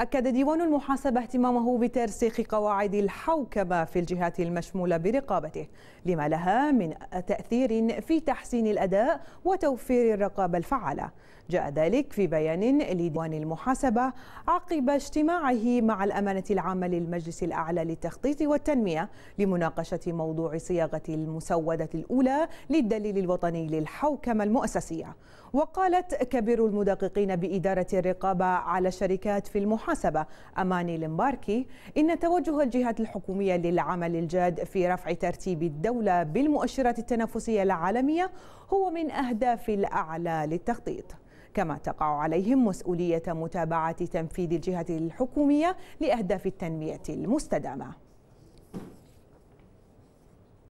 أكد ديوان المحاسبة اهتمامه بترسيخ قواعد الحوكمة في الجهات المشمولة برقابته لما لها من تأثير في تحسين الأداء وتوفير الرقابة الفعالة جاء ذلك في بيان لديوان المحاسبة عقب اجتماعه مع الأمانة العامة للمجلس الأعلى للتخطيط والتنمية لمناقشة موضوع صياغة المسودة الأولى للدليل الوطني للحوكمة المؤسسية وقالت كبير المدققين بإدارة الرقابة على الشركات في المحاسبة المحاسبة أماني المباركي إن توجه الجهات الحكومية للعمل الجاد في رفع ترتيب الدولة بالمؤشرات التنافسية العالمية هو من أهداف الأعلى للتخطيط كما تقع عليهم مسؤولية متابعة تنفيذ الجهات الحكومية لأهداف التنمية المستدامة